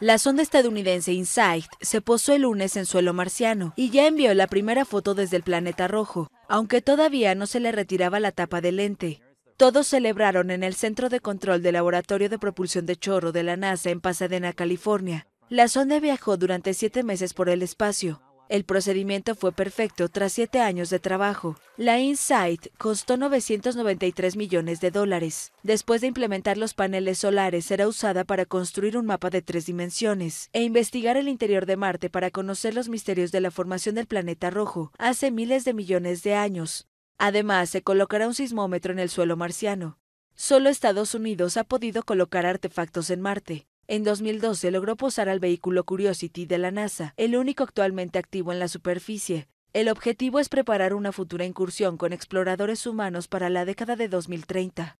La sonda estadounidense InSight se posó el lunes en suelo marciano y ya envió la primera foto desde el planeta rojo, aunque todavía no se le retiraba la tapa del lente. Todos celebraron en el Centro de Control del Laboratorio de Propulsión de Chorro de la NASA en Pasadena, California. La sonda viajó durante siete meses por el espacio, el procedimiento fue perfecto tras siete años de trabajo. La Insight costó 993 millones de dólares. Después de implementar los paneles solares, será usada para construir un mapa de tres dimensiones e investigar el interior de Marte para conocer los misterios de la formación del planeta rojo hace miles de millones de años. Además, se colocará un sismómetro en el suelo marciano. Solo Estados Unidos ha podido colocar artefactos en Marte. En 2012 logró posar al vehículo Curiosity de la NASA, el único actualmente activo en la superficie. El objetivo es preparar una futura incursión con exploradores humanos para la década de 2030.